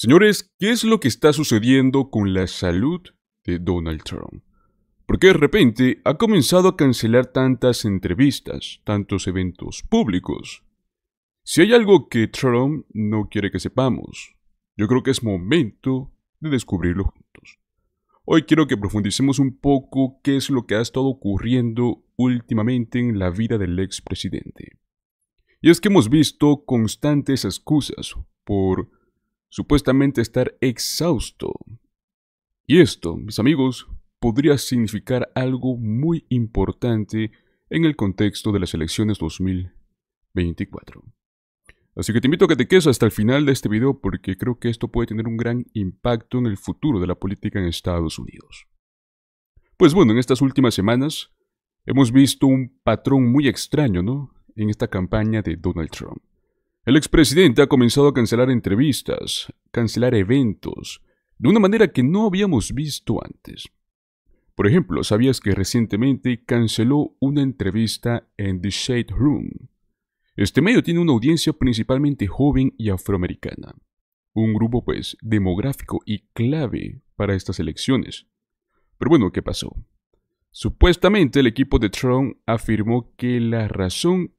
Señores, ¿qué es lo que está sucediendo con la salud de Donald Trump? Porque de repente ha comenzado a cancelar tantas entrevistas, tantos eventos públicos. Si hay algo que Trump no quiere que sepamos, yo creo que es momento de descubrirlo juntos. Hoy quiero que profundicemos un poco qué es lo que ha estado ocurriendo últimamente en la vida del expresidente. Y es que hemos visto constantes excusas por supuestamente estar exhausto. Y esto, mis amigos, podría significar algo muy importante en el contexto de las elecciones 2024. Así que te invito a que te quedes hasta el final de este video porque creo que esto puede tener un gran impacto en el futuro de la política en Estados Unidos. Pues bueno, en estas últimas semanas hemos visto un patrón muy extraño, ¿no? En esta campaña de Donald Trump. El expresidente ha comenzado a cancelar entrevistas, cancelar eventos, de una manera que no habíamos visto antes. Por ejemplo, ¿sabías que recientemente canceló una entrevista en The Shade Room? Este medio tiene una audiencia principalmente joven y afroamericana, un grupo pues demográfico y clave para estas elecciones. Pero bueno, ¿qué pasó? Supuestamente el equipo de Trump afirmó que la razón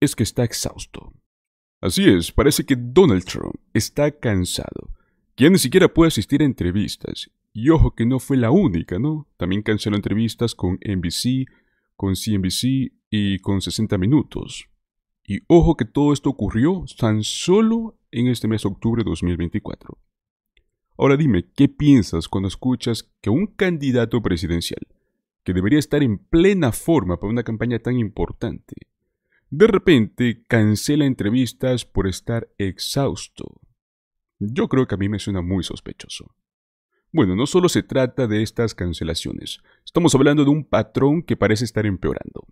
es que está exhausto. Así es, parece que Donald Trump está cansado. Ya ni siquiera puede asistir a entrevistas. Y ojo que no fue la única, ¿no? También canceló entrevistas con NBC, con CNBC y con 60 Minutos. Y ojo que todo esto ocurrió tan solo en este mes de octubre de 2024. Ahora dime, ¿qué piensas cuando escuchas que un candidato presidencial, que debería estar en plena forma para una campaña tan importante, de repente cancela entrevistas por estar exhausto. Yo creo que a mí me suena muy sospechoso. Bueno, no solo se trata de estas cancelaciones, estamos hablando de un patrón que parece estar empeorando.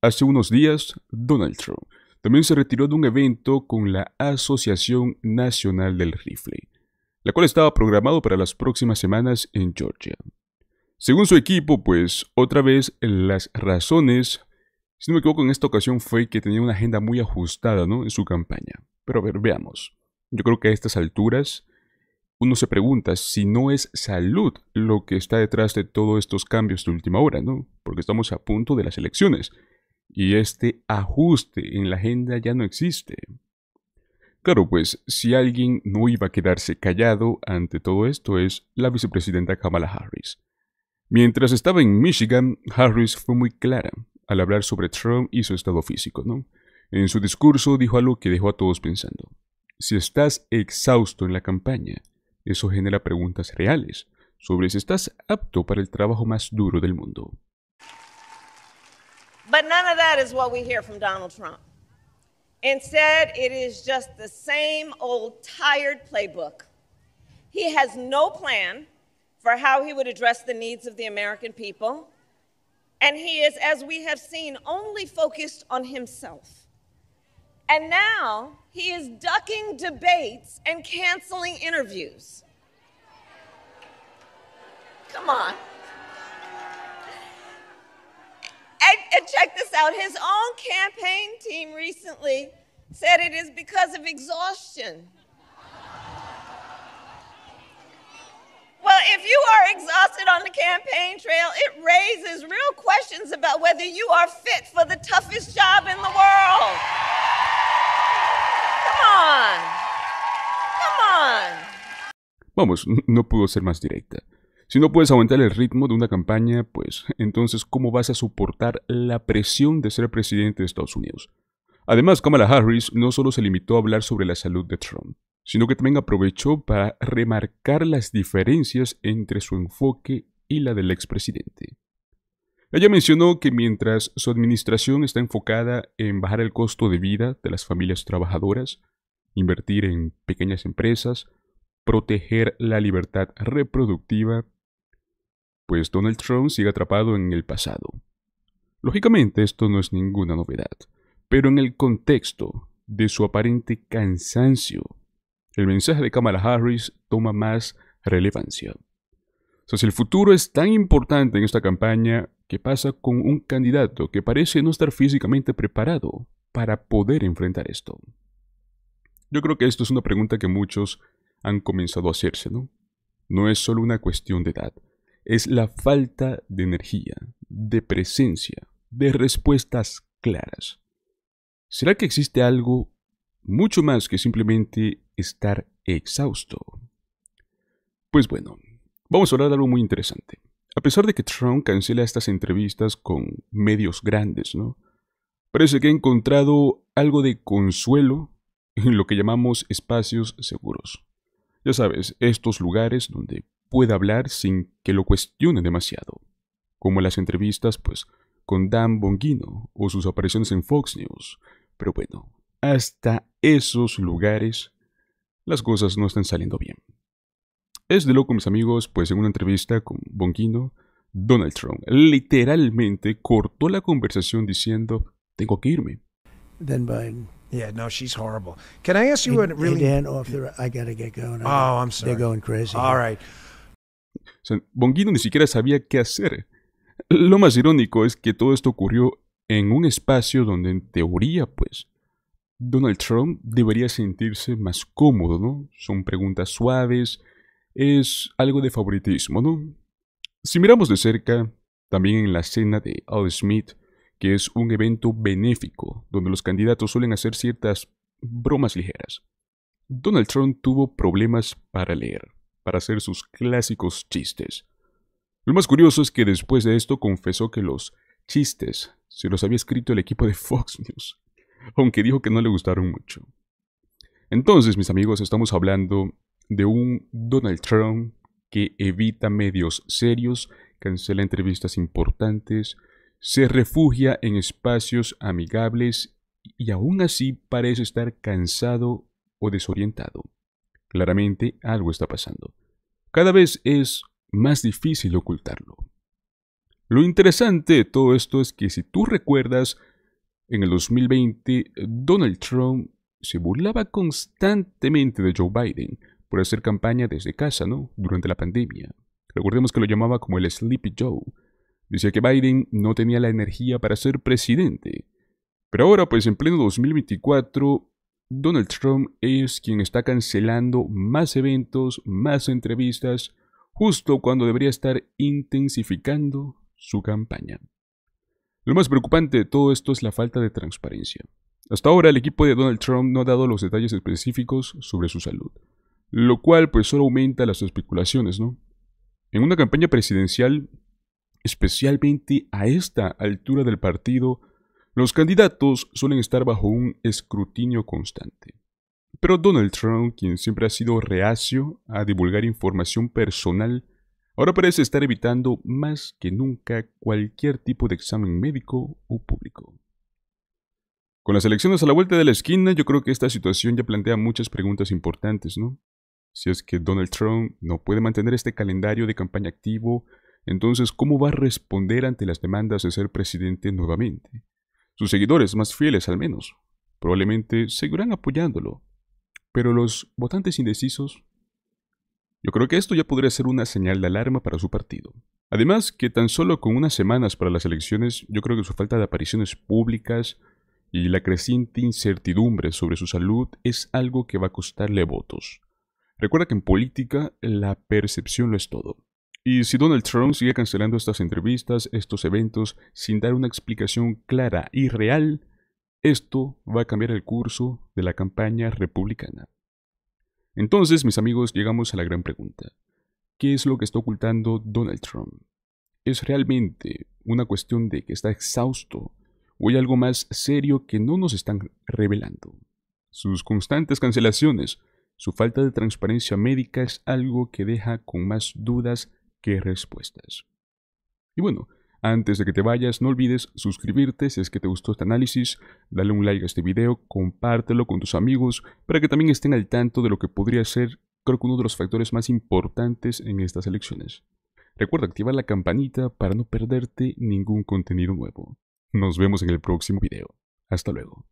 Hace unos días, Donald Trump también se retiró de un evento con la Asociación Nacional del Rifle, la cual estaba programado para las próximas semanas en Georgia. Según su equipo, pues otra vez las razones si no me equivoco, en esta ocasión fue que tenía una agenda muy ajustada ¿no? en su campaña. Pero a ver, veamos. Yo creo que a estas alturas uno se pregunta si no es salud lo que está detrás de todos estos cambios de última hora, ¿no? Porque estamos a punto de las elecciones y este ajuste en la agenda ya no existe. Claro, pues si alguien no iba a quedarse callado ante todo esto es la vicepresidenta Kamala Harris. Mientras estaba en Michigan, Harris fue muy clara al hablar sobre Trump y su estado físico, ¿no? En su discurso dijo algo que dejó a todos pensando. Si estás exhausto en la campaña, eso genera preguntas reales sobre si estás apto para el trabajo más duro del mundo. But none of that is what we hear from Donald Trump. Instead, it is just the same old tired playbook. He has no plan for how he would address the needs of the American people. And he is, as we have seen, only focused on himself. And now he is ducking debates and canceling interviews. Come on. And, and, check this out his own campaign team recently said it is because of exhaustion. Well, if you are exhausted on the campaign trail, it raises real questions about whether you are fit for the toughest job in the world. Come on. Come on. Vamos, no puedo ser más directa. Si no puedes aumentar el ritmo de una campaña, pues entonces ¿cómo vas a soportar la presión de ser presidente de Estados Unidos? Además, Kamala Harris no solo se limitó a hablar sobre la salud de Trump, sino que también aprovechó para remarcar las diferencias entre su enfoque y la del expresidente. Ella mencionó que mientras su administración está enfocada en bajar el costo de vida de las familias trabajadoras, invertir en pequeñas empresas, proteger la libertad reproductiva, pues Donald Trump sigue atrapado en el pasado. Lógicamente esto no es ninguna novedad, pero en el contexto de su aparente cansancio el mensaje de Kamala Harris toma más relevancia. O sea, si el futuro es tan importante en esta campaña, ¿qué pasa con un candidato que parece no estar físicamente preparado para poder enfrentar esto? Yo creo que esto es una pregunta que muchos han comenzado a hacerse, ¿no? No es solo una cuestión de edad, es la falta de energía, de presencia, de respuestas claras. ¿Será que existe algo mucho más que simplemente estar exhausto. Pues bueno, vamos a hablar de algo muy interesante. A pesar de que Trump cancela estas entrevistas con medios grandes, ¿no? Parece que ha encontrado algo de consuelo en lo que llamamos espacios seguros. Ya sabes, estos lugares donde puede hablar sin que lo cuestionen demasiado, como las entrevistas, pues, con Dan Bonguino o sus apariciones en Fox News. Pero bueno, hasta esos lugares las cosas no están saliendo bien. Es de loco, mis amigos, pues en una entrevista con Bonquino, Donald Trump literalmente cortó la conversación diciendo, tengo que irme. Then ni siquiera sabía qué hacer. Lo más irónico es que todo esto ocurrió en un espacio donde en teoría, pues, Donald Trump debería sentirse más cómodo, ¿no? Son preguntas suaves, es algo de favoritismo, ¿no? Si miramos de cerca, también en la cena de Al Smith, que es un evento benéfico, donde los candidatos suelen hacer ciertas bromas ligeras. Donald Trump tuvo problemas para leer, para hacer sus clásicos chistes. Lo más curioso es que después de esto confesó que los chistes se los había escrito el equipo de Fox News. aunque dijo que no le gustaron mucho. Entonces, mis amigos, estamos hablando de un Donald Trump que evita medios serios, cancela entrevistas importantes, se refugia en espacios amigables y aún así parece estar cansado o desorientado. Claramente algo está pasando. Cada vez es más difícil ocultarlo. Lo interesante de todo esto es que si tú recuerdas, en el 2020, Donald Trump se burlaba constantemente de Joe Biden por hacer campaña desde casa, ¿no? Durante la pandemia. Recordemos que lo llamaba como el Sleepy Joe. Decía que Biden no tenía la energía para ser presidente. Pero ahora, pues en pleno 2024, Donald Trump es quien está cancelando más eventos, más entrevistas, justo cuando debería estar intensificando su campaña. Lo más preocupante de todo esto es la falta de transparencia. Hasta ahora el equipo de Donald Trump no ha dado los detalles específicos sobre su salud, lo cual pues solo aumenta las especulaciones, ¿no? En una campaña presidencial, especialmente a esta altura del partido, los candidatos suelen estar bajo un escrutinio constante. Pero Donald Trump, quien siempre ha sido reacio a divulgar información personal, Ahora parece estar evitando más que nunca cualquier tipo de examen médico o público. Con las elecciones a la vuelta de la esquina, yo creo que esta situación ya plantea muchas preguntas importantes, ¿no? Si es que Donald Trump no puede mantener este calendario de campaña activo, entonces ¿cómo va a responder ante las demandas de ser presidente nuevamente? Sus seguidores más fieles al menos probablemente seguirán apoyándolo, pero los votantes indecisos yo creo que esto ya podría ser una señal de alarma para su partido. Además, que tan solo con unas semanas para las elecciones, yo creo que su falta de apariciones públicas y la creciente incertidumbre sobre su salud es algo que va a costarle votos. Recuerda que en política la percepción lo es todo. Y si Donald Trump sigue cancelando estas entrevistas, estos eventos, sin dar una explicación clara y real, esto va a cambiar el curso de la campaña republicana. Entonces, mis amigos, llegamos a la gran pregunta. ¿Qué es lo que está ocultando Donald Trump? ¿Es realmente una cuestión de que está exhausto o hay algo más serio que no nos están revelando? Sus constantes cancelaciones, su falta de transparencia médica es algo que deja con más dudas que respuestas. Y bueno, antes de que te vayas, no olvides suscribirte si es que te gustó este análisis, dale un like a este video, compártelo con tus amigos para que también estén al tanto de lo que podría ser, creo que uno de los factores más importantes en estas elecciones. Recuerda activar la campanita para no perderte ningún contenido nuevo. Nos vemos en el próximo video. Hasta luego.